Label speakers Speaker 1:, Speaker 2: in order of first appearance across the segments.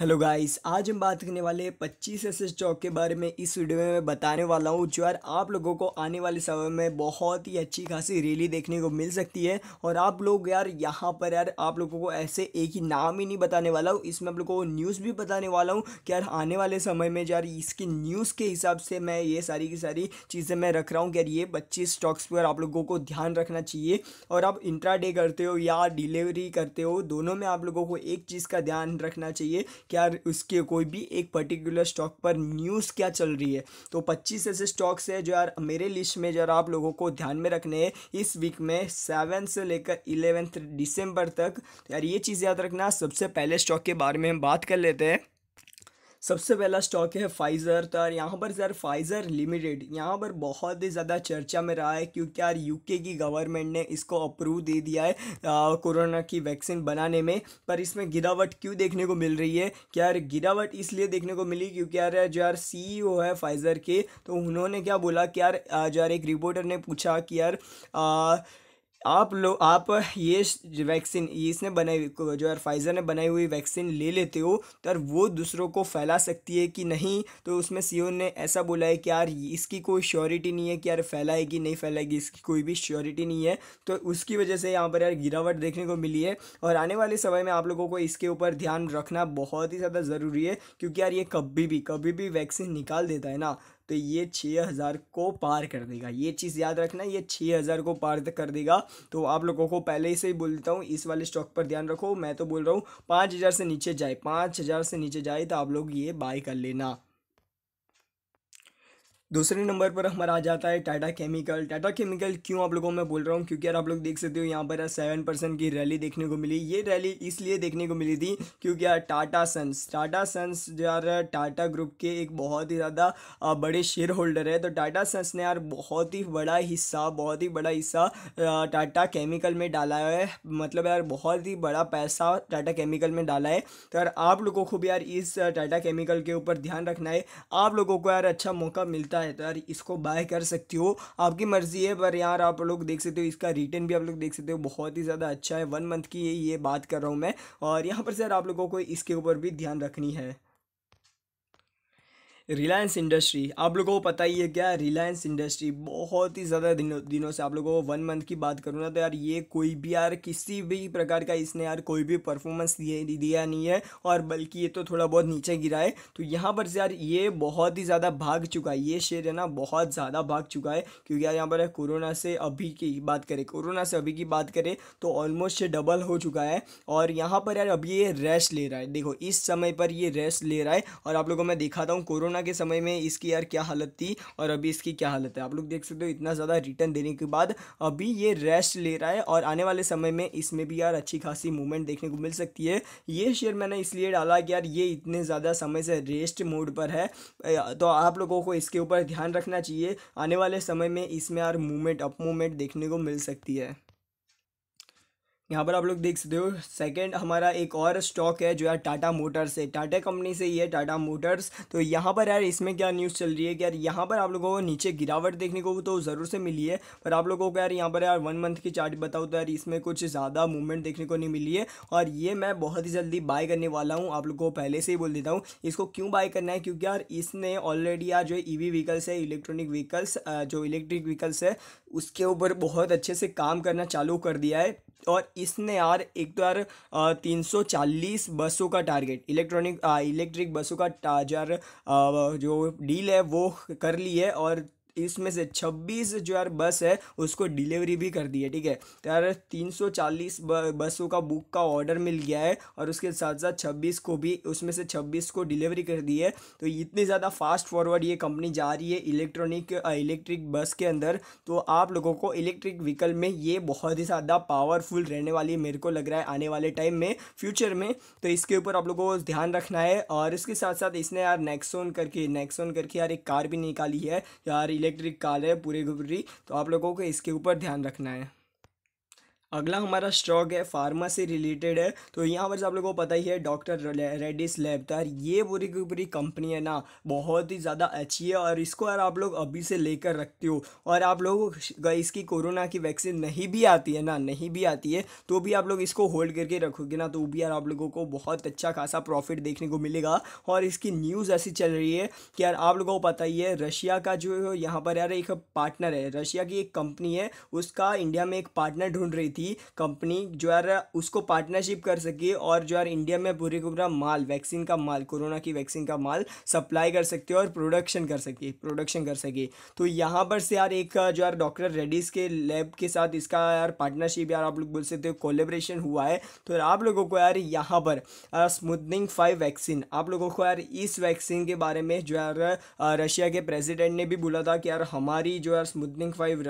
Speaker 1: hello guys आज हम बात करने वाले 25 एस चौक के बारे में इस वीडियो में मैं बताने वाला हूँ जो यार आप लोगों को आने वाले समय में बहुत ही अच्छी खासी रैली देखने को मिल सकती है और आप लोग यार यहाँ पर यार आप लोगों को ऐसे एक ही नाम ही नहीं बताने वाला हूँ इसमें आप लोगों को न्यूज़ भी बताने वाला हूँ कि यार आने वाले समय में यार इसकी न्यूज़ के हिसाब से मैं ये सारी की सारी चीज़ें मैं रख रहा हूँ कि यार ये पच्चीस स्टॉक्स पर आप लोगों को ध्यान रखना चाहिए और आप इंट्रा करते हो या डिलीवरी करते हो दोनों में आप लोगों को एक चीज़ का ध्यान रखना चाहिए क्या उसके कोई भी एक पर्टिकुलर स्टॉक पर न्यूज़ क्या चल रही है तो पच्चीस ऐसे स्टॉक्स है जो यार मेरे लिस्ट में जो यार आप लोगों को ध्यान में रखने हैं इस वीक में सेवन से लेकर इलेवेंथ दिसंबर तक तो यार ये चीज़ याद रखना सबसे पहले स्टॉक के बारे में हम बात कर लेते हैं सबसे पहला स्टॉक है फाइज़र तो यार यहाँ पर सर फाइज़र लिमिटेड यहाँ पर बहुत ही ज़्यादा चर्चा में रहा है क्योंकि यार यूके की गवर्नमेंट ने इसको अप्रूव दे दिया है कोरोना की वैक्सीन बनाने में पर इसमें गिरावट क्यों देखने को मिल रही है कि यार गिरावट इसलिए देखने को मिली क्योंकि यार जो यार सी e है फाइज़र के तो उन्होंने क्या बोला कि यार जो यार एक रिपोर्टर ने पूछा कि यार आ, आप लोग आप ये वैक्सीन इसने बनाई जो है फाइज़र ने बनाई हुई वैक्सीन ले लेते हो तो वो दूसरों को फैला सकती है कि नहीं तो उसमें सीओ ने ऐसा बोला है कि यार इसकी कोई श्योरिटी नहीं है कि यार फैलाएगी नहीं फैलाएगी इसकी कोई भी श्योरिटी नहीं है तो उसकी वजह से यहाँ पर यार गिरावट देखने को मिली है और आने वाले समय में आप लोगों को इसके ऊपर ध्यान रखना बहुत ही ज़्यादा ज़रूरी है क्योंकि यार ये कभी भी कभी भी वैक्सीन निकाल देता है ना तो ये छः हज़ार को पार कर देगा ये चीज़ याद रखना ये छः हज़ार को पार कर देगा तो आप लोगों को पहले ही से ही बोल देता हूँ इस वाले स्टॉक पर ध्यान रखो मैं तो बोल रहा हूँ पाँच हज़ार से नीचे जाए पाँच हज़ार से नीचे जाए तो आप लोग ये बाय कर लेना दूसरे नंबर पर हमारा आ जाता है टाटा केमिकल टाटा केमिकल क्यों आप लोगों मैं बोल रहा हूँ क्योंकि यार आप लोग देख सकते हो यहाँ पर सेवन परसेंट की रैली देखने को मिली ये रैली इसलिए देखने को मिली थी क्योंकि यार टाटा सन्स टाटा सन्स जो यार टाटा ग्रुप के एक बहुत ही ज़्यादा बड़े शेयर होल्डर है तो टाटा सन्स ने यार बहुत ही बड़ा हिस्सा बहुत ही बड़ा हिस्सा टाटा केमिकल में डाला है मतलब यार बहुत ही बड़ा पैसा टाटा केमिकल में डाला है तो यार आप लोगों को भी यार इस टाटा केमिकल के ऊपर ध्यान रखना है आप लोगों को यार अच्छा मौका मिलता मिलता है तो यार इसको बाय कर सकती हो आपकी मर्ज़ी है पर यार आप लोग देख सकते हो इसका रिटर्न भी आप लोग देख सकते हो बहुत ही ज़्यादा अच्छा है वन मंथ की ये बात कर रहा हूँ मैं और यहाँ पर सर आप लोगों को इसके ऊपर भी ध्यान रखनी है रिलायंस इंडस्ट्री आप लोगों को पता ही है क्या रिलायंस इंडस्ट्री बहुत ही ज़्यादा दिनों दिनों से आप लोगों को वन मंथ की बात करूँ ना तो यार ये कोई भी यार किसी भी प्रकार का इसने यार कोई भी परफॉर्मेंस दिया नहीं है और बल्कि ये तो थोड़ा बहुत नीचे गिरा है तो यहाँ पर यार ये बहुत ही ज़्यादा भाग चुका है ये शेयर है ना बहुत ज़्यादा भाग चुका है क्योंकि यार यहाँ पर कोरोना से अभी की बात करें कोरोना से अभी की बात करें तो ऑलमोस्ट डबल हो चुका है और यहाँ पर यार अभी ये रेस्ट ले रहा है देखो इस समय पर ये रेस्ट ले रहा है और आप लोगों को मैं दिखाता हूँ कोरोना कोरोना के समय में इसकी यार क्या हालत थी और अभी इसकी क्या हालत है आप लोग देख सकते हो इतना ज़्यादा रिटर्न देने के बाद अभी ये रेस्ट ले रहा है और आने वाले समय में इसमें भी यार अच्छी खासी मूवमेंट देखने को मिल सकती है ये शेयर मैंने इसलिए डाला कि यार ये इतने ज़्यादा समय से रेस्ट मोड पर है तो आप लोगों को इसके ऊपर ध्यान रखना चाहिए आने वाले समय में इसमें यार मूवमेंट अप मूवमेंट देखने को मिल सकती है यहाँ पर आप लोग देख सकते हो सेकंड हमारा एक और स्टॉक है जो यार टाटा मोटर्स है टाटा कंपनी से ही है टाटा मोटर्स तो यहाँ पर यार इसमें क्या न्यूज़ चल रही है कि यार यहाँ पर आप लोगों को नीचे गिरावट देखने को तो ज़रूर से मिली है पर आप लोगों को यार यहाँ पर यार वन मंथ की चार्ट बताओ तो यार इसमें कुछ ज़्यादा मूवमेंट देखने को नहीं मिली है और ये मैं बहुत ही जल्दी बाय करने वाला हूँ आप लोग को पहले से ही बोल देता हूँ इसको क्यों बाय करना है क्योंकि यार इसने ऑलरेडी यार जो ई व्हीकल्स है इलेक्ट्रॉनिक व्हीकल्स जो इलेक्ट्रिक व्हीकल्स है उसके ऊपर बहुत अच्छे से काम करना चालू कर दिया है और इसने यार एक तो यार तीन सौ चालीस बसों का टारगेट इलेक्ट्रॉनिक इलेक्ट्रिक बसों का जो डील है वो कर ली है और इसमें से छब्बीस जो यार बस है उसको डिलीवरी भी कर दी है ठीक है तो यार तीन सौ चालीस बसों का बुक का ऑर्डर मिल गया है और उसके साथ साथ छब्बीस को भी उसमें से छब्बीस को डिलीवरी कर दी है तो इतनी ज़्यादा फास्ट फॉरवर्ड ये कंपनी जा रही है इलेक्ट्रॉनिक इलेक्ट्रिक बस के अंदर तो आप लोगों को इलेक्ट्रिक व्हीकल में ये बहुत ही ज़्यादा पावरफुल रहने वाली है मेरे को लग रहा है आने वाले टाइम में फ्यूचर में तो इसके ऊपर आप लोगों को ध्यान रखना है और इसके साथ साथ इसने यार नेक्सोन करके नेक्सोन करके यार एक कार भी निकाली है यार इलेक्ट्रिक कार है पूरी पूरी तो आप लोगों को इसके ऊपर ध्यान रखना है अगला हमारा स्टॉक है फार्मासी रिलेटेड है तो यहाँ पर आप लोगों को पता ही है डॉक्टर रेडिस यार ये पूरी की पूरी कंपनी है ना बहुत ही ज़्यादा अच्छी है और इसको यार आप लोग अभी से लेकर रखते हो और आप लोग इसकी कोरोना की वैक्सीन नहीं भी आती है ना नहीं भी आती है तो भी आप लोग इसको होल्ड करके रखोगे ना तो भी यार आप लोगों को बहुत अच्छा खासा प्रॉफिट देखने को मिलेगा और इसकी न्यूज़ ऐसी चल रही है कि यार आप लोगों को पता ही है रशिया का जो यहाँ पर यार एक पार्टनर है रशिया की एक कंपनी है उसका इंडिया में एक पार्टनर ढूंढ रही थी कंपनी जो यार उसको पार्टनरशिप कर सके और जो यार इंडिया में पूरी को पूरा माल वैक्सीन का माल कोरोना की वैक्सीन का माल सप्लाई कर सकते और प्रोडक्शन कर सके प्रोडक्शन कर सके तो यहाँ पर से यार एक जो यार डॉक्टर रेडीज के लैब के साथ इसका यार पार्टनरशिप यार आप लोग बोल सकते हो कोलेब्रेशन हुआ है तो आप लोगों को यार यहाँ पर स्मूथनिंग फाइव वैक्सीन आप लोगों को यार इस वैक्सीन के बारे में जो यार रशिया के प्रेसिडेंट ने भी बोला था कि यार हमारी जो यार स्मूथनिंग फाइव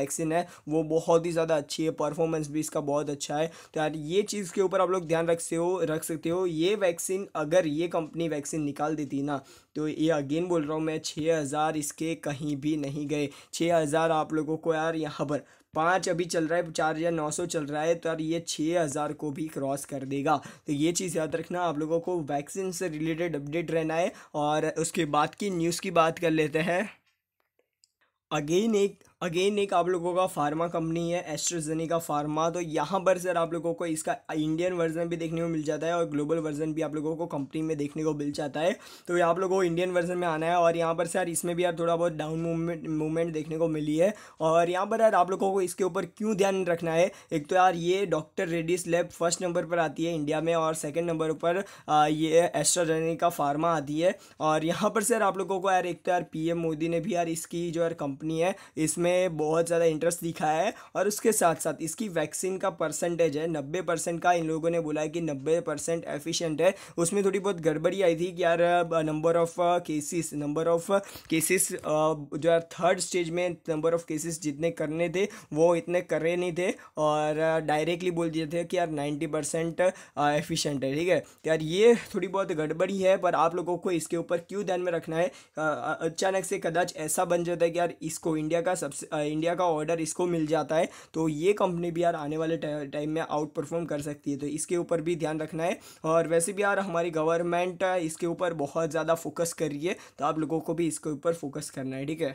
Speaker 1: वैक्सीन है वो बहुत ही ज़्यादा अच्छी है पर परफॉर्मेंस भी इसका बहुत अच्छा है तो यार ये चीज़ के ऊपर आप लोग ध्यान रख से हो रख सकते हो ये वैक्सीन अगर ये कंपनी वैक्सीन निकाल देती ना तो ये अगेन बोल रहा हूँ मैं छः हज़ार इसके कहीं भी नहीं गए छः हज़ार आप लोगों को यार यहाँ पर पाँच अभी चल रहा है चार हज़ार नौ सौ चल रहा है तो यार ये छः हज़ार को भी क्रॉस कर देगा तो ये चीज़ याद रखना आप लोगों को वैक्सीन से रिलेटेड अपडेट रहना है और उसके बाद की न्यूज़ की बात कर लेते हैं अगेन एक अगेन एक आप लोगों का फार्मा कंपनी है एस्ट्रोजनी का फार्मा तो यहाँ पर सर आप लोगों को इसका इंडियन वर्जन भी देखने को मिल जाता है और ग्लोबल वर्जन भी आप लोगों को कंपनी में देखने को मिल जाता है तो आप लोगों को इंडियन वर्जन में आना है और यहाँ पर सर इसमें भी यार थोड़ा बहुत डाउन मूवमेंट मूवमेंट देखने को मिली है और यहाँ पर यार आप लोगों को इसके ऊपर क्यों ध्यान रखना है एक तो यार ये doctor Reddy's lab first number पर आती है इंडिया में और सेकेंड नंबर पर ये का फार्मा आती है और यहाँ पर सर आप लोगों को यार एक तो यार पी मोदी ने भी यार इसकी जो यार कंपनी है इसमें में बहुत ज़्यादा इंटरेस्ट दिखाया है और उसके साथ साथ इसकी वैक्सीन का परसेंटेज है नब्बे परसेंट का इन लोगों ने बोला है कि नब्बे परसेंट एफिशेंट है उसमें थोड़ी बहुत गड़बड़ी आई थी कि यार number of cases number of cases जो है थर्ड स्टेज में नंबर ऑफ केसेस जितने करने थे वो इतने कर रहे नहीं थे और डायरेक्टली बोल दिए थे कि यार नाइन्टी परसेंट है ठीक है तो यार ये थोड़ी बहुत गड़बड़ी है पर आप लोगों को इसके ऊपर क्यों ध्यान में रखना है अचानक से कदाच ऐसा बन जाता है कि यार इसको इंडिया का सबसे इंडिया का ऑर्डर इसको मिल जाता है तो ये कंपनी भी यार आने वाले टाइम में आउट परफॉर्म कर सकती है तो इसके ऊपर भी ध्यान रखना है और वैसे भी यार हमारी गवर्नमेंट इसके ऊपर बहुत ज़्यादा फोकस कर रही है तो आप लोगों को भी इसके ऊपर फोकस करना है ठीक है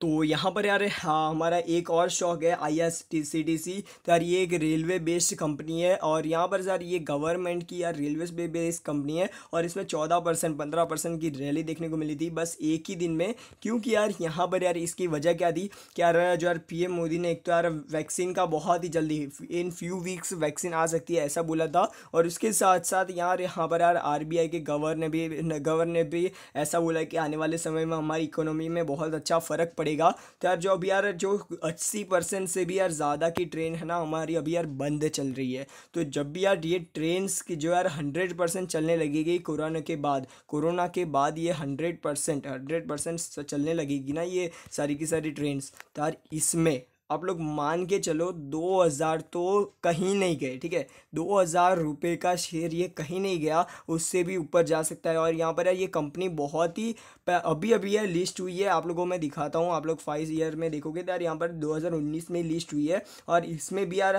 Speaker 1: तो यहाँ पर यार हाँ हमारा एक और शौक है I S T C T C तो यार ये एक रेलवे बेस्ड कंपनी है और यहाँ पर यार ये गवर्नमेंट की यार रेलवे बेस्ड कंपनी है और इसमें चौदह परसेंट पंद्रह परसेंट की रैली देखने को मिली थी बस एक ही दिन में क्योंकि यार यहाँ पर यार इसकी वजह क्या थी कि यार जो यार पी एम मोदी ने एक तो यार वैक्सीन का बहुत ही जल्दी इन फ्यू वीक्स वैक्सीन आ सकती है ऐसा बोला था और उसके साथ साथ यार यहाँ पर यार आर बी आई के गवर्नर भी गवर्नर भी ऐसा बोला कि आने वाले समय में हमारी इकोनॉमी में बहुत अच्छा फ़र्क पड़े पड़ेगा तो यार जो अभी यार जो अस्सी परसेंट से भी यार ज़्यादा की ट्रेन है ना हमारी अभी यार बंद चल रही है तो जब भी यार ये ट्रेन की जो यार हंड्रेड परसेंट चलने लगेगी कोरोना के बाद कोरोना के बाद ये हंड्रेड परसेंट हंड्रेड परसेंट चलने लगेगी ना ये सारी की सारी ट्रेन तो यार इसमें आप लोग मान के चलो दो हज़ार तो कहीं नहीं गए ठीक है दो हज़ार रुपये का शेयर ये कहीं नहीं गया उससे भी ऊपर जा सकता है और यहाँ पर यार ये कंपनी बहुत ही अभी अभी यार लिस्ट हुई है आप लोगों को मैं दिखाता हूँ आप लोग फाइव ईयर में देखोगे तो यार यहाँ पर 2019 में लिस्ट हुई है और इसमें भी यार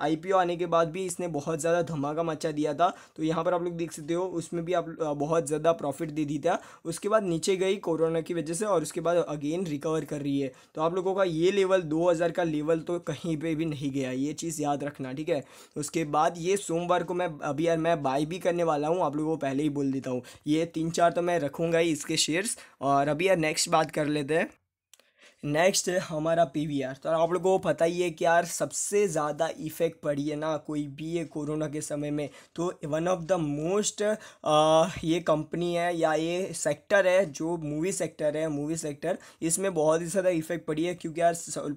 Speaker 1: आई आने के बाद भी इसने बहुत ज़्यादा धमाका मचा दिया था तो यहाँ पर आप लोग देख सकते हो उसमें भी आप बहुत ज़्यादा प्रॉफिट दे दी था उसके बाद नीचे गई कोरोना की वजह से और उसके बाद अगेन रिकवर कर रही है तो आप लोगों का ये लेवल दो हज़ार का लेवल तो कहीं पे भी नहीं गया ये चीज़ याद रखना ठीक है उसके बाद ये सोमवार को मैं अभी यार मैं बाई भी करने वाला हूँ आप लोगों को पहले ही बोल देता हूँ ये तीन चार तो मैं रखूँगा ही इसके शेयर्स और अभी यार नेक्स्ट बात कर लेते हैं नेक्स्ट हमारा पीवीआर तो आप लोगों को पता ही है कि यार सबसे ज़्यादा इफ़ेक्ट पड़ी है ना कोई भी ये कोरोना के समय में तो वन ऑफ द मोस्ट ये कंपनी है या ये सेक्टर है जो मूवी सेक्टर है मूवी सेक्टर इसमें बहुत ही ज़्यादा इफ़ेक्ट पड़ी है क्योंकि यार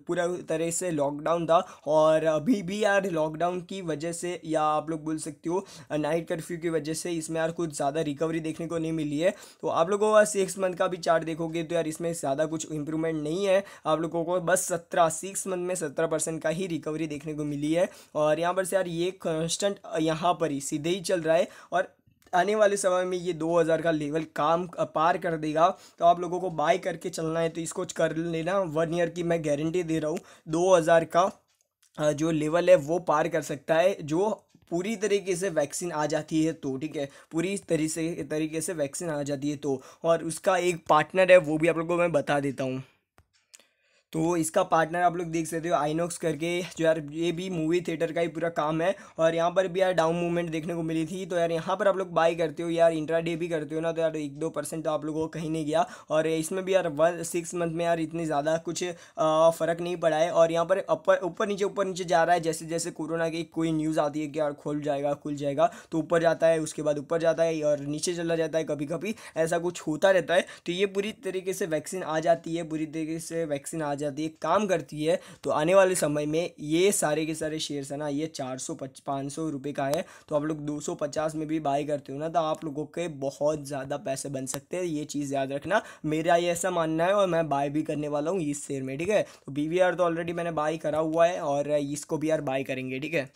Speaker 1: पूरा तरह से लॉकडाउन था और अभी भी यार लॉकडाउन की वजह से या आप लोग बोल सकते हो नाइट कर्फ्यू की वजह से इसमें यार कुछ ज़्यादा रिकवरी देखने को नहीं मिली है तो आप लोगों का सिक्स मंथ का भी चार्ट देखोगे तो यार इसमें ज़्यादा कुछ इम्प्रूवमेंट नहीं है हैं आप लोगों को बस सत्रह सिक्स मंथ में सत्रह परसेंट का ही रिकवरी देखने को मिली है और यहाँ पर से यार ये कॉन्स्टेंट यहाँ पर ही सीधे ही चल रहा है और आने वाले समय में ये 2000 का लेवल काम पार कर देगा तो आप लोगों को बाय करके चलना है तो इसको कर लेना वन ईयर की मैं गारंटी दे रहा हूँ 2000 का जो लेवल है वो पार कर सकता है जो पूरी तरीके से वैक्सीन आ जाती है तो ठीक है पूरी तरीके से तरीके से वैक्सीन आ जाती है तो और उसका एक पार्टनर है वो भी आप लोगों को मैं बता देता हूँ तो इसका पार्टनर आप लोग देख सकते हो आइनॉक्स करके जो यार ये भी मूवी थिएटर का ही पूरा काम है और यहाँ पर भी यार डाउन मूवमेंट देखने को मिली थी तो यार यहाँ पर आप लोग बाई करते हो यार इंट्रा डे भी करते हो ना तो यार एक दो परसेंट तो आप लोगों को कहीं नहीं गया और इसमें भी यार वन सिक्स मंथ में यार इतनी ज़्यादा कुछ फ़र्क नहीं पड़ा है और यहाँ पर अपर ऊपर नीचे ऊपर नीचे जा रहा है जैसे जैसे कोरोना की कोई न्यूज़ आती है कि यार खोल जाएगा खुल जाएगा तो ऊपर जाता है उसके बाद ऊपर जाता है और नीचे चला जाता है कभी कभी ऐसा कुछ होता रहता है तो ये पूरी तरीके से वैक्सीन आ जाती है पूरी तरीके से वैक्सीन आ जाती जाती है काम करती है तो आने वाले समय में ये सारे के सारे शेयर्स है ना ये चार सौ पाँच सौ रुपये का है तो आप लोग दो सौ पचास में भी बाय करते हो ना तो आप लोगों के बहुत ज़्यादा पैसे बन सकते हैं ये चीज़ याद रखना मेरा ये ऐसा मानना है और मैं बाय भी करने वाला हूँ इस शेयर में ठीक है तो बी तो ऑलरेडी मैंने बाय करा हुआ है और इसको भी यार बाय करेंगे ठीक है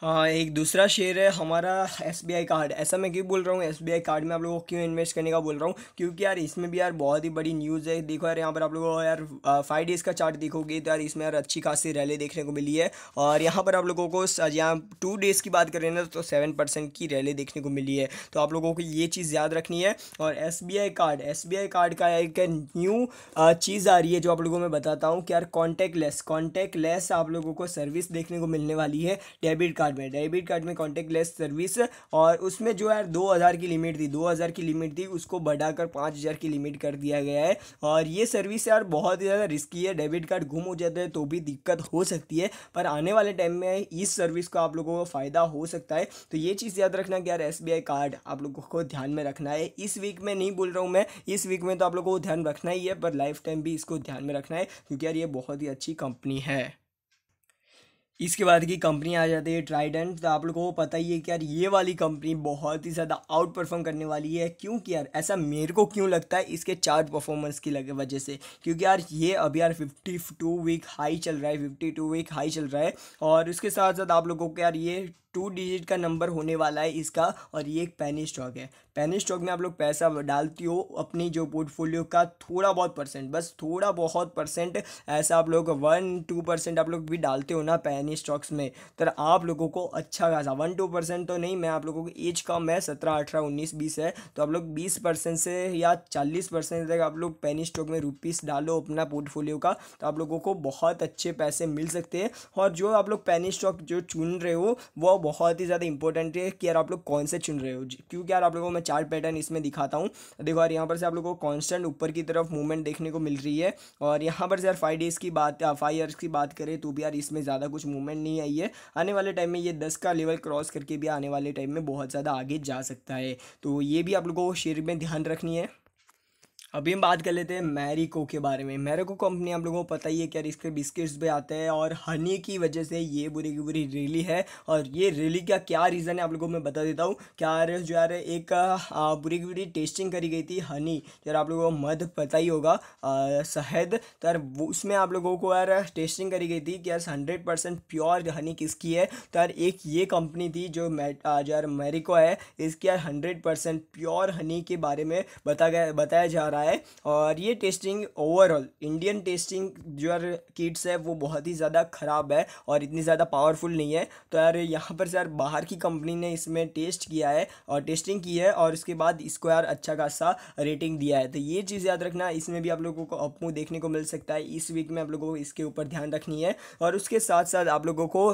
Speaker 1: हाँ एक दूसरा शेयर है हमारा एस कार्ड ऐसा मैं क्यों बोल रहा हूँ एस कार्ड में आप लोगों को क्यों इन्वेस्ट करने का बोल रहा हूँ क्योंकि यार इसमें भी यार बहुत ही बड़ी न्यूज़ है देखो यार यहाँ पर आप लोगों को यार फाइव डेज़ का चार्ट देखोगे तो यार इसमें यार अच्छी खासी रैली देखने को मिली है और यहाँ पर आप लोगों को यहाँ टू डेज़ की बात करें ना तो सेवन परसेंट की रैली देखने को मिली है तो आप लोगों को ये चीज़ याद रखनी है और एस कार्ड एस कार्ड का एक न्यू चीज़ आ रही है जो आप लोगों मैं बताता हूँ कि यार कॉन्टैक्ट लेस कॉन्टैक्ट लेस आप लोगों को सर्विस देखने को मिलने वाली है डेबिट कार्ड कार्ड में डेबिट कार्ड में कॉन्टेक्ट लेस सर्विस और उसमें जो है दो हज़ार की लिमिट थी दो हज़ार की लिमिट थी उसको बढ़ाकर पाँच हज़ार की लिमिट कर दिया गया है और ये सर्विस यार बहुत ही ज़्यादा रिस्की है डेबिट कार्ड गुम हो जाता है तो भी दिक्कत हो सकती है पर आने वाले टाइम में इस सर्विस को आप लोगों को फ़ायदा हो सकता है तो ये चीज़ याद रखना कि यार एस कार्ड आप लोगों को ध्यान में रखना है इस वीक में नहीं बोल रहा हूँ मैं इस वीक में तो आप लोगों को ध्यान रखना ही है पर लाइफ टाइम भी इसको ध्यान में रखना है क्योंकि यार ये बहुत ही अच्छी कंपनी है इसके बाद की कंपनी आ जाती है ट्राइडेंट तो आप लोगों को पता ही है कि यार ये वाली कंपनी बहुत ही ज़्यादा आउट परफॉर्म करने वाली है क्योंकि यार ऐसा मेरे को क्यों लगता है इसके चार्ट परफॉर्मेंस की लगे वजह से क्योंकि यार ये अभी यार फिफ्टी टू वीक हाई चल रहा है फिफ्टी टू वीक हाई चल रहा है और इसके साथ साथ आप लोगों को यार ये टू डिजिट का नंबर होने वाला है इसका और ये एक पैनी स्टॉक है पैनी स्टॉक में आप लोग पैसा डालती हो अपनी जो पोर्टफोलियो का थोड़ा बहुत परसेंट बस थोड़ा बहुत परसेंट ऐसा आप लोग वन टू परसेंट आप लोग भी डालते हो ना पैनी स्टॉक्स में तो आप लोगों को अच्छा खासा वन टू परसेंट तो नहीं मैं आप लोगों को एज कम है सत्रह अठारह उन्नीस बीस है तो आप लोग बीस परसेंट से या चालीस परसेंट तक आप लोग पैनी स्टॉक में रुपीस डालो अपना पोर्टफोलियो का तो आप लोगों को बहुत अच्छे पैसे मिल सकते हैं और जो आप लोग पैनी स्टॉक जो चुन रहे हो वो बहुत ही ज़्यादा इंपॉर्टेंट है कि यार आप लोग कौन से चुन रहे हो क्योंकि यार आप लोगों को मैं चार्ट पैटर्न इसमें दिखाता हूँ देखो यार यहाँ पर से आप लोगों को कॉन्स्टेंट ऊपर की तरफ मूवमेंट देखने को मिल रही है और यहाँ पर से यार फाइव डेज़ की बात फाइव uh, ईयर्स की बात करें तो भी यार इसमें ज़्यादा कुछ मूवमेंट नहीं आई है आने वाले टाइम में ये दस का लेवल क्रॉस करके भी आने वाले टाइम में बहुत ज़्यादा आगे जा सकता है तो ये भी आप लोगों को शेयर में ध्यान रखनी है अभी हम बात कर लेते हैं मैरिको के बारे में मैरिको कंपनी आप लोगों को पता ही है कि यार इसके बिस्किट्स भी आते हैं और हनी की वजह से ये बुरी की बुरी रैली है और ये रैली का क्या रीज़न है आप लोगों को मैं बता देता हूँ क्या यार जो यार एक बुरी की बुरी टेस्टिंग करी गई थी हनी जो तो यार आप लोगों को मध पता ही होगा शहद तो यार उसमें आप लोगों को यार टेस्टिंग करी गई थी कि यार हंड्रेड परसेंट प्योर हनी किसकी है तो यार एक ये कंपनी थी जो जो यार मैरिको है इसकी यार हंड्रेड परसेंट प्योर हनी के बारे में बता गया बताया जा रहा है है और ये टेस्टिंग ओवरऑल इंडियन टेस्टिंग जो यार किट्स है वो बहुत ही ज़्यादा ख़राब है और इतनी ज़्यादा पावरफुल नहीं है तो यार यहाँ पर यार बाहर की कंपनी ने इसमें टेस्ट किया है और टेस्टिंग की है और उसके बाद इसको यार अच्छा खासा रेटिंग दिया है तो ये चीज़ याद रखना इसमें भी आप लोगों को अपमू देखने को मिल सकता है इस वीक में आप लोगों को इसके ऊपर ध्यान रखनी है और उसके साथ साथ आप लोगों को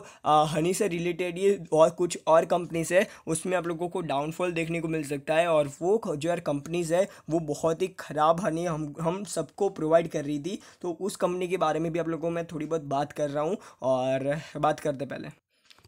Speaker 1: हनी से रिलेटेड ये और कुछ और कंपनीज है उसमें आप लोगों को डाउनफॉल देखने को मिल सकता है और वो जो यार कंपनीज है वो बहुत ही हनी हम हम सबको प्रोवाइड कर रही थी तो उस कंपनी के बारे में भी आप लोगों को मैं थोड़ी बहुत बात कर रहा हूँ और बात करते पहले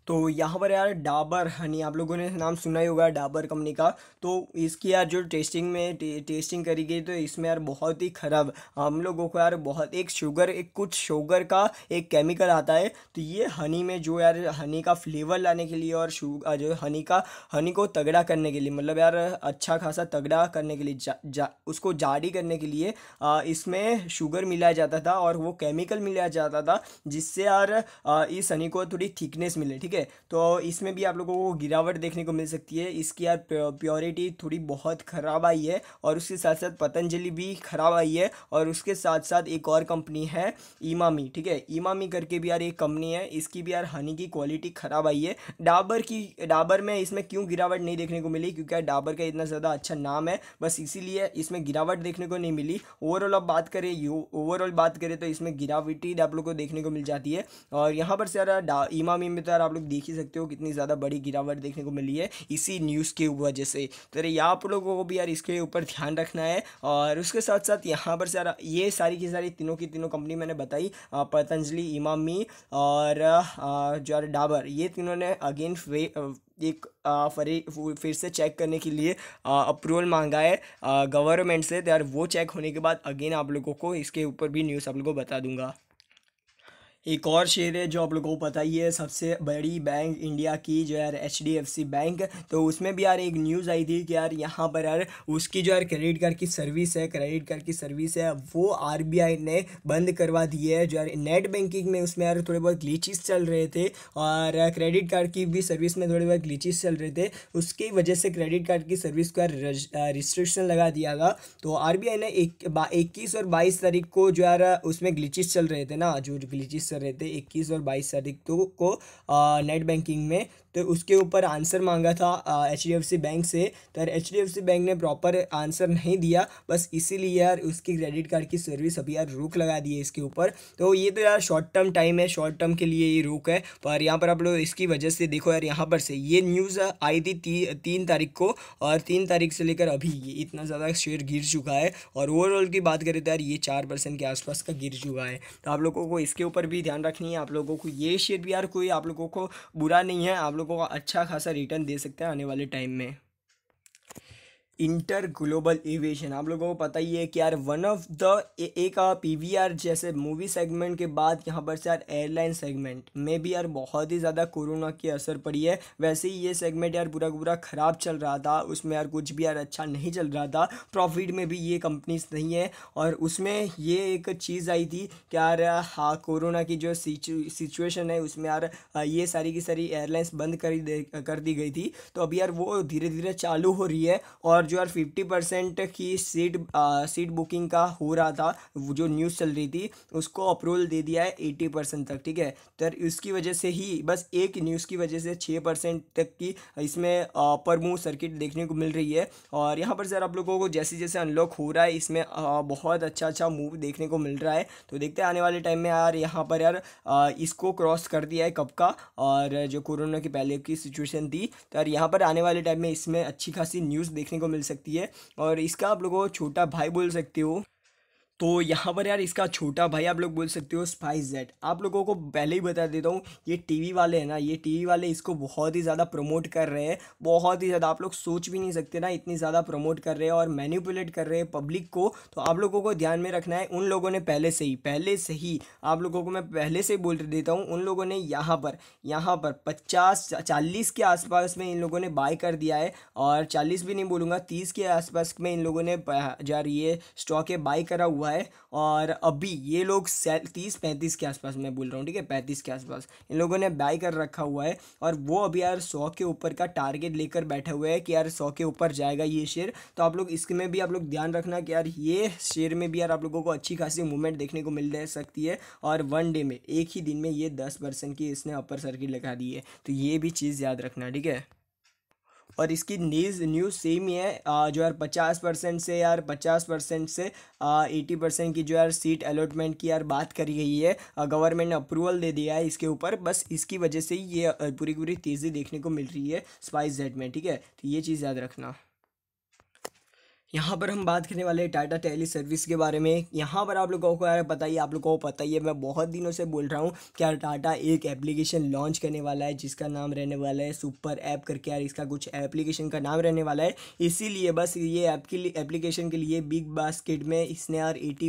Speaker 1: तो यहाँ पर यार डाबर हनी आप लोगों ने नाम सुना ही होगा डाबर कंपनी का तो इसकी यार जो टेस्टिंग में टे, टेस्टिंग करी गई तो इसमें यार बहुत ही ख़राब हम लोगों को यार बहुत एक शुगर एक कुछ शुगर का एक केमिकल आता है तो ये हनी में जो यार हनी का फ्लेवर लाने के लिए और शुगर जो हनी का हनी को तगड़ा करने के लिए मतलब यार अच्छा खासा तगड़ा करने के लिए जा, जा उसको जारी करने के लिए आ, इसमें शुगर मिलाया जाता था और वो केमिकल मिलाया जाता था जिससे यार आ, इस हनी को थोड़ी थिकनेस मिले ठीक है ठीक है तो इसमें भी आप लोगों को गिरावट देखने को मिल सकती है इसकी यार प्योरिटी थोड़ी बहुत ख़राब आई है और उसके साथ साथ पतंजलि भी ख़राब आई है और उसके साथ साथ एक और कंपनी है इमामी ठीक है इमामी करके भी यार एक कंपनी है इसकी भी यार हनी की क्वालिटी ख़राब आई है डाबर की डाबर में इसमें क्यों गिरावट नहीं देखने को मिली क्योंकि डाबर का इतना ज़्यादा अच्छा नाम है बस इसीलिए इसमें गिरावट देखने को नहीं मिली ओवरऑल अब बात करें ओवरऑल बात करें तो इसमें गिरावटी आप लोग को देखने को मिल जाती है और यहाँ पर से यार इमामी में तो यार आप लोग देख ही सकते हो कितनी ज़्यादा बड़ी गिरावट देखने को मिली है इसी न्यूज़ की वजह से तो अरे आप लोगों को भी यार इसके ऊपर ध्यान रखना है और उसके साथ साथ यहाँ पर सारा ये सारी की सारी तीनों की तीनों कंपनी मैंने बताई पतंजलि इमामी और जो डाबर ये तीनों ने अगेन एक फरी फिर से चेक करने के लिए अप्रूवल मांगा है गवर्नमेंट से तो यार वो चेक होने के बाद अगेन आप लोगों को इसके ऊपर भी न्यूज़ आप लोगों को बता दूंगा एक और शेयर है जो आप लोगों को पता ही है सबसे बड़ी बैंक इंडिया की जो यार एच बैंक तो उसमें भी यार एक न्यूज़ आई थी कि यार यहाँ पर यार उसकी जो यार क्रेडिट कार्ड की सर्विस है क्रेडिट कार्ड की सर्विस है वो आर ने बंद करवा दी है जो यार नेट बैंकिंग में उसमें यार थोड़े बहुत ग्लीचिस चल रहे थे और क्रेडिट कार्ड की भी सर्विस में थोड़े बहुत ग्लीचिस चल रहे थे उसकी वजह से क्रेडिट कार्ड की सर्विस को यार रिस्ट्रिक्शन लगा दिया गया तो आर ने इक्कीस और बाईस तारीख को जो यार उसमें ग्लीचिस चल रहे थे ना जो ग्लीचिस आंसर रहते इक्कीस और बाईस तारीख तो को नेट बैंकिंग में तो उसके ऊपर आंसर मांगा था एच बैंक से तो यार एच बैंक ने प्रॉपर आंसर नहीं दिया बस इसीलिए यार उसकी क्रेडिट कार्ड की सर्विस अभी यार रोक लगा दी है इसके ऊपर तो ये तो यार शॉर्ट टर्म टाइम है शॉर्ट टर्म के लिए ये रोक है पर यहाँ पर आप लोग इसकी वजह से देखो यार यहाँ पर से ये न्यूज़ आई थी ती, तीन तारीख को और तीन तारीख से लेकर अभी इतना ज़्यादा शेयर गिर चुका है और ओवरऑल की बात करें तो यार ये चार के आसपास का गिर चुका है तो आप लोगों को इसके ऊपर भी ध्यान रखनी है आप लोगों को ये शेयर भी यार कोई आप लोगों को बुरा नहीं है आप लोगों को अच्छा खासा रिटर्न दे सकते हैं आने वाले टाइम में इंटर ग्लोबल एविएशन आप लोगों को पता ही है कि यार वन ऑफ द एक पीवीआर e जैसे मूवी सेगमेंट के बाद यहाँ पर से यार एयरलाइन सेगमेंट में भी यार बहुत ही ज़्यादा कोरोना की असर पड़ी है वैसे ही ये सेगमेंट यार पूरा पूरा ख़राब चल रहा था उसमें यार कुछ भी यार अच्छा नहीं चल रहा था प्रॉफिट में भी ये कंपनीज नहीं है और उसमें ये एक चीज़ आई थी कि यार हाँ कोरोना की जो सिचुएशन है उसमें यार ये सारी की सारी एयरलाइंस बंद कर कर दी गई थी तो अभी यार वो धीरे धीरे चालू हो रही है और और जो यार फिफ्टी परसेंट की सीट आ, सीट बुकिंग का हो रहा था जो न्यूज़ चल रही थी उसको अप्रूवल दे दिया है एटी परसेंट तक ठीक है तो उसकी वजह से ही बस एक न्यूज़ की वजह से छः परसेंट तक की इसमें पर मूव सर्किट देखने को मिल रही है और यहाँ पर सर आप लोगों को जैसे जैसे अनलॉक हो रहा है इसमें बहुत अच्छा अच्छा मूव देखने को मिल रहा है तो देखते हैं आने वाले टाइम में यार यहाँ पर यार इसको क्रॉस कर दिया है कब का और जो कोरोना की पहले की सिचुएशन थी तो यार यहाँ पर आने वाले टाइम में इसमें अच्छी खासी न्यूज़ देखने को मिल सकती है और इसका आप लोगों को छोटा भाई बोल सकते हो तो यहाँ पर यार इसका छोटा भाई आप लोग बोल सकते हो स्पाइस जेट आप लोगों को पहले ही बता देता हूँ ये टीवी वाले हैं ना ये टीवी वाले इसको बहुत ही ज़्यादा प्रमोट कर रहे हैं बहुत ही ज़्यादा आप लोग सोच भी नहीं सकते ना इतनी ज़्यादा प्रमोट कर रहे हैं और मैन्यूपुलेट कर रहे हैं पब्लिक को तो आप लोगों को ध्यान में रखना है उन लोगों ने पहले से ही पहले से ही आप लोगों को मैं पहले से बोल देता हूँ उन लोगों ने यहाँ पर यहाँ पर पचास चालीस के आसपास में इन लोगों ने बाय कर दिया है और चालीस भी नहीं बोलूँगा तीस के आसपास में इन लोगों ने जा रही है स्टॉक है बाय करा हुआ हुआ है और अभी ये लोग तीस पैंतीस के आसपास मैं बोल रहा हूँ ठीक है पैंतीस के आसपास इन लोगों ने बाय कर रखा हुआ है और वो अभी यार सौ के ऊपर का टारगेट लेकर बैठे हुए हैं कि यार सौ के ऊपर जाएगा ये शेयर तो आप लोग इसमें भी आप लोग ध्यान रखना कि यार ये शेयर में भी यार आप लोगों को अच्छी खासी मूवमेंट देखने को मिल सकती है और वन डे में एक ही दिन में ये दस परसेंट की इसने अपर सर्किट लगा दी है तो ये भी चीज़ याद रखना ठीक है और इसकी न्यूज़ न्यूज़ सेम ही है आ, जो यार पचास परसेंट से यार पचास परसेंट से एटी परसेंट की जो यार सीट अलॉटमेंट की यार बात करी गई है गवर्नमेंट ने अप्रूवल दे दिया है इसके ऊपर बस इसकी वजह से ये पूरी पूरी तेज़ी देखने को मिल रही है स्पाइस जेड में ठीक है तो ये चीज़ याद रखना यहाँ पर हम बात करने वाले टाटा टेली सर्विस के बारे में यहाँ पर आप लोगों को यार पता ही आप लोगों को पता ही है मैं बहुत दिनों से बोल रहा हूँ कि यार टाटा एक एप्लीकेशन लॉन्च करने वाला है जिसका नाम रहने वाला है सुपर ऐप करके यार इसका कुछ एप्लीकेशन का नाम रहने वाला है इसीलिए बस ये ऐप के लिए एप्लीकेशन के लिए बिग बास्केट में इसने यार एटी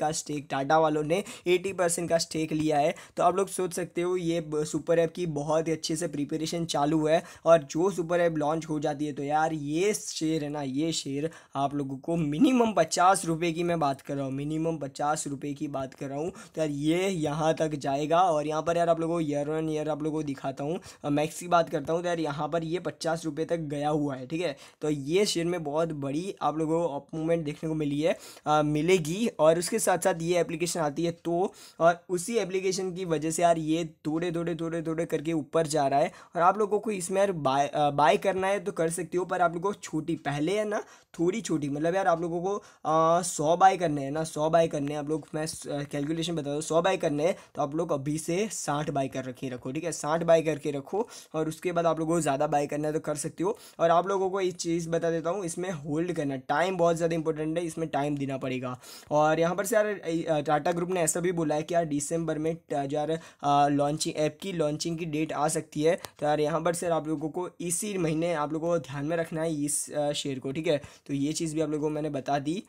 Speaker 1: का स्टेक टाटा वालों ने एटी का स्टेक लिया है तो आप लोग सोच सकते हो ये सुपर ऐप की बहुत ही अच्छे से प्रिपेरेशन चालू है और जो सुपर ऐप लॉन्च हो जाती है तो यार ये शेयर है ना ये शेयर आप आप लोगों को मिनिमम पचास रुपये की मैं बात कर रहा हूँ मिनिमम पचास रुपये की बात कर रहा हूँ तो यार ये यहाँ तक जाएगा और यहाँ पर यार आप लोगों ईयर वन ईयर आप लोगों को दिखाता हूँ मैक्स की बात करता हूँ तो यार यहाँ पर ये पचास रुपये तक गया हुआ है ठीक है तो ये शेयर में बहुत बड़ी आप लोगों को अप मूवमेंट देखने को मिली है आ, मिलेगी और उसके साथ साथ ये एप्लीकेशन आती है तो और उसी एप्लीकेशन की वजह से यार ये थोड़े थोड़े थोड़े थोड़े करके ऊपर जा रहा है और आप लोगों को इसमें यार बाय बाय करना है तो कर सकते हो पर आप लोगों को छोटी पहले है ना थोड़ी छोटी छोटी मतलब यार आप लोगों को सौ बाय करने हैं ना सौ बाय करने आप लोग मैं कैलकुलेशन बता दूँ सौ बाय करने हैं तो आप लोग अभी से साठ बाय कर रखे रखो ठीक है साठ बाय करके रखो और उसके बाद आप लोगों को ज़्यादा बाय करना है तो कर सकते हो और आप लोगों को एक चीज़ बता देता हूँ इसमें होल्ड करना टाइम बहुत ज़्यादा इंपॉर्टेंट है इसमें टाइम देना पड़ेगा और यहाँ पर से यार टाटा ग्रुप ने ऐसा भी बोला है कि यार दिसंबर में यार लॉन्चिंग ऐप की लॉन्चिंग की डेट आ सकती है तो यार यहाँ पर से आप लोगों को इसी महीने आप लोगों को ध्यान में रखना है इस शेयर को ठीक है तो ये चीज़ भी आप लोगों को मैंने बता दी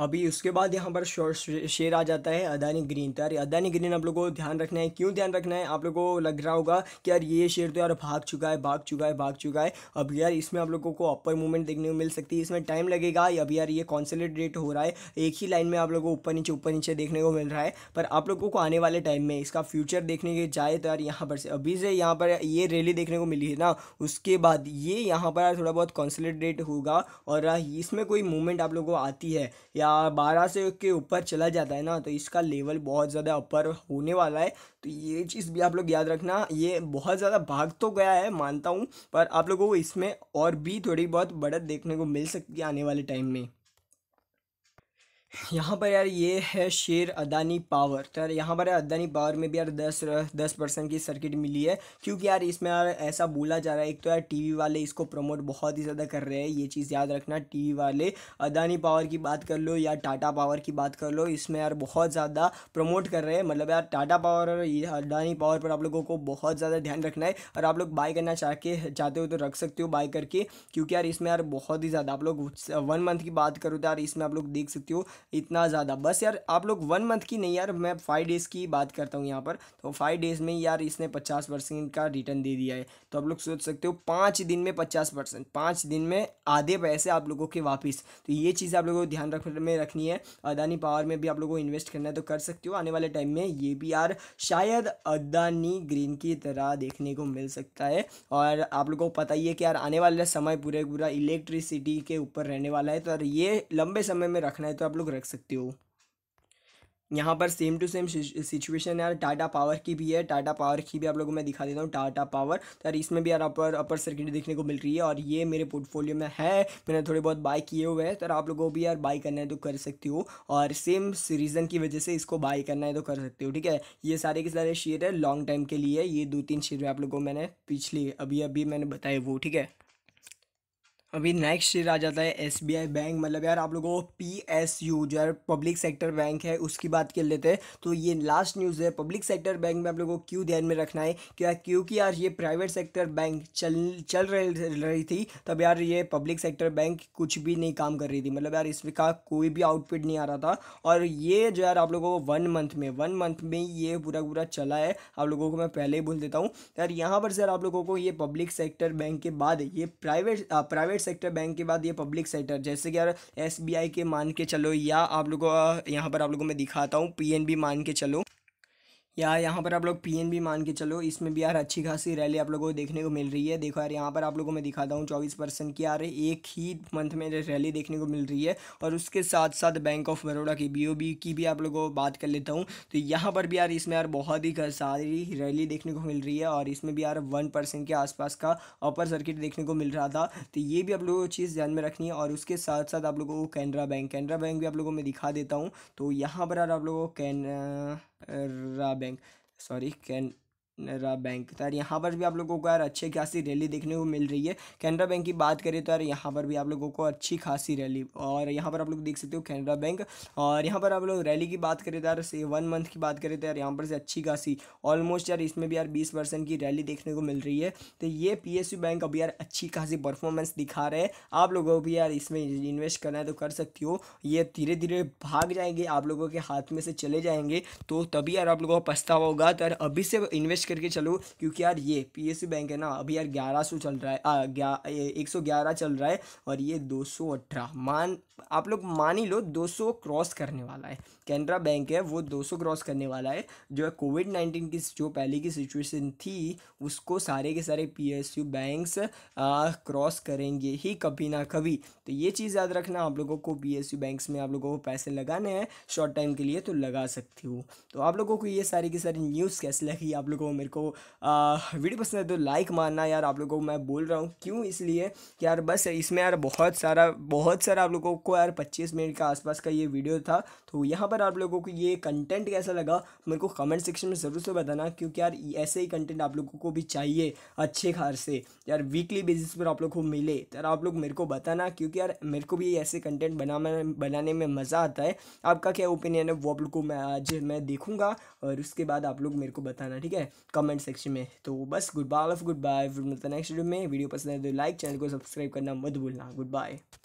Speaker 1: अभी उसके बाद यहाँ पर शोर शेयर आ जाता है अदानी ग्रीन तो यार अदानी ग्रीन आप लोगों को ध्यान रखना है क्यों ध्यान रखना है आप लोगों को लग रहा होगा कि यार ये शेयर तो यार भाग चुका है भाग चुका है भाग चुका है अब यार इसमें आप लोगों को अपर मूवमेंट देखने को मिल सकती है इसमें टाइम लगेगा अभी यार ये कॉन्सेंट्रेट हो रहा है एक ही लाइन में आप लोगों को ऊपर नीचे ऊपर नीचे देखने को मिल रहा है पर आप लोगों को आने वाले टाइम में इसका फ्यूचर देखने के जाए तो यार यहाँ पर से अभी से यहाँ पर ये रैली देखने को मिली है ना उसके बाद ये यहाँ पर थोड़ा बहुत कॉन्सेंट्रेट होगा और इसमें कोई मूवमेंट आप लोगों को आती है या बारह से के ऊपर चला जाता है ना तो इसका लेवल बहुत ज़्यादा ऊपर होने वाला है तो ये चीज़ भी आप लोग याद रखना ये बहुत ज़्यादा भाग तो गया है मानता हूँ पर आप लोगों को इसमें और भी थोड़ी बहुत बढ़त देखने को मिल सकती है आने वाले टाइम में यहाँ पर यार ये है शेयर अदानी पावर तो यार यहाँ पर यार अदानी पावर में भी यार दस दस परसेंट की सर्किट मिली है क्योंकि यार इसमें यार ऐसा बोला जा रहा है एक तो यार टीवी वाले इसको प्रमोट बहुत ही ज़्यादा कर रहे हैं ये चीज़ याद रखना टीवी वाले अदानी पावर की बात कर लो या टाटा पावर की बात कर लो इसमें यार बहुत ज़्यादा प्रमोट कर रहे हैं मतलब यार टाटा पावर और अदानी पावर पर आप लोगों को बहुत ज़्यादा ध्यान रखना है और आप लोग बाय करना चाह के चाहते हो तो रख सकते हो बाय करके क्योंकि यार इसमें यार बहुत ही ज़्यादा आप लोग वन मंथ की बात करो तो यार इसमें आप लोग देख सकते हो इतना ज़्यादा बस यार आप लोग वन मंथ की नहीं यार मैं फाइव डेज़ की बात करता हूँ यहाँ पर तो फाइव डेज़ में यार इसने पचास परसेंट का रिटर्न दे दिया है तो आप लोग सोच सकते हो पाँच दिन में पचास परसेंट पाँच दिन में आधे पैसे आप लोगों के वापस तो ये चीज़ आप लोगों को ध्यान रख में रखनी है अदानी पावर में भी आप लोगों को इन्वेस्ट करना है तो कर सकते हो आने वाले टाइम में ये भी यार शायद अदानी ग्रीन की तरह देखने को मिल सकता है और आप लोगों को पता ही है कि यार आने वाला समय पूरे पूरा इलेक्ट्रिसिटी के ऊपर रहने वाला है तो यार ये लंबे समय में रखना है तो आप लोग रख सकते हो यहाँ पर सेम टू सेम सिचुएशन यार टाटा पावर की भी है टाटा पावर की भी आप लोगों को मैं दिखा देता हूँ टाटा पावर तो यार इसमें भी यार अपर अपर सर्किट देखने को मिल रही है और ये मेरे पोर्टफोलियो में है मैंने थोड़े बहुत बाय किए हुए हैं तो आप लोगों को भी यार बाय करना है तो कर सकते हो और सेम रीज़न की वजह से इसको बाय करना है तो कर सकते हो ठीक है ये सारे के सारे शेयर है लॉन्ग टाइम के लिए ये दो तीन शेयर आप लोगों को मैंने पिछले अभी अभी मैंने बताए वो ठीक है अभी नेक्स्ट ईयर आ जाता है एस बी आई बैंक मतलब यार आप लोगों को पी एस यू जो है पब्लिक सेक्टर बैंक है उसकी बात कर लेते हैं तो ये लास्ट न्यूज़ है पब्लिक सेक्टर बैंक में आप लोगों को क्यों ध्यान में रखना है क्या क्योंकि यार ये प्राइवेट सेक्टर बैंक चल चल रही थी तब यार ये पब्लिक सेक्टर बैंक कुछ भी नहीं काम कर रही थी मतलब यार इसका कोई भी आउटपुट नहीं आ रहा था और ये जो यार आप लोगों को वन मंथ में वन मंथ में ये पूरा पूरा चला है आप लोगों को मैं पहले ही बोल देता हूँ यार यहाँ पर सर आप लोगों को ये पब्लिक सेक्टर बैंक के बाद ये private private private sector bank के बाद ये पब्लिक सेक्टर जैसे कि यार एस के मान के चलो या आप लोगों यहाँ पर आप लोगों में दिखाता हूँ पी मान के चलो यार यहाँ पर आप लोग पीएनबी मान के चलो इसमें भी यार अच्छी खासी रैली आप लोगों को देखने को मिल रही है देखो यार यहाँ पर आप लोगों को मैं दिखाता हूँ चौबीस परसेंट की यार एक ही मंथ में रैली देखने को मिल रही है और उसके साथ साथ बैंक ऑफ बड़ोड़ा की बी की भी आप लोगों को बात कर लेता हूँ तो यहाँ पर भी यार इसमें यार बहुत ही सारी रैली देखने को मिल रही है और इसमें भी यार वन के आसपास का अपर सर्किट देखने को मिल रहा था तो ये भी आप लोगों को चीज़ ध्यान में रखनी है और उसके साथ साथ आप लोगों को कैनरा बैंक कैनरा बैंक भी आप लोगों को मैं दिखा देता हूँ तो यहाँ पर यार आप लोगों को कैन rubbing sorry can Canara bank तो यार यहाँ पर भी आप लोगों को यार अच्छी खासी रैली देखने को मिल रही है कैनरा बैंक की बात करें तो यार यहाँ पर भी आप लोगों को अच्छी खासी रैली और यहाँ पर आप लोग देख सकते हो कैनरा बैंक और यहाँ पर आप लोग रैली की बात करें तो यार से वन मंथ की बात करें तो यार यहाँ पर से अच्छी खासी ऑलमोस्ट यार इसमें भी यार बीस परसेंट की रैली देखने को मिल रही है तो ये पी बैंक अभी यार अच्छी खासी परफॉर्मेंस दिखा रहे हैं आप लोगों को भी यार इसमें इन्वेस्ट करना है तो कर सकती हो ये धीरे धीरे भाग जाएंगे आप लोगों के हाथ में से चले जाएंगे तो तभी यार आप लोगों को पछतावा होगा तो यार अभी से इन्वेस्ट करके चलो क्योंकि यार ये पी बैंक है ना अभी यार ग्यारह चल रहा है एक सौ ग्यारह चल रहा है और ये दो सौ अठारह मान आप लोग मान ही लो 200 क्रॉस करने वाला है कैनरा बैंक है वो 200 क्रॉस करने वाला है जो है कोविड नाइन्टीन की जो पहले की सिचुएशन थी उसको सारे के सारे पीएसयू यू बैंक्स क्रॉस करेंगे ही कभी ना कभी तो ये चीज़ याद रखना आप लोगों को पीएसयू यू बैंक्स में आप लोगों को पैसे लगाने हैं शॉर्ट टाइम के लिए तो लगा सकती हूँ तो आप लोगों को ये सारी की सारी न्यूज़ कैसे लगी आप लोगों को मेरे को आ, वीडियो पसंद है तो लाइक मारना यार आप लोगों को मैं बोल रहा हूँ क्यों इसलिए यार बस इसमें यार बहुत सारा बहुत सारा आप लोगों को को यार पच्चीस मिनट के आसपास का ये वीडियो था तो यहाँ पर आप लोगों को ये कंटेंट कैसा लगा मेरे को कमेंट सेक्शन में ज़रूर से बताना क्योंकि यार ऐसे ही कंटेंट आप लोगों को भी चाहिए अच्छे खार से यार वीकली बेसिस पर आप लोग को मिले तो यार आप लोग मेरे को बताना क्योंकि यार मेरे को भी ऐसे कंटेंट बना बनाने में मज़ा आता है आपका क्या ओपिनियन है वो आप लोग को मैं आज मैं देखूँगा और उसके बाद आप लोग मेरे को बताना ठीक है कमेंट सेक्शन में तो बस goodbye of goodbye फिर मिलता नेक्स्ट वीडियो में वीडियो पसंद है तो लाइक चैनल को सब्सक्राइब करना मत भूलना गुड बाय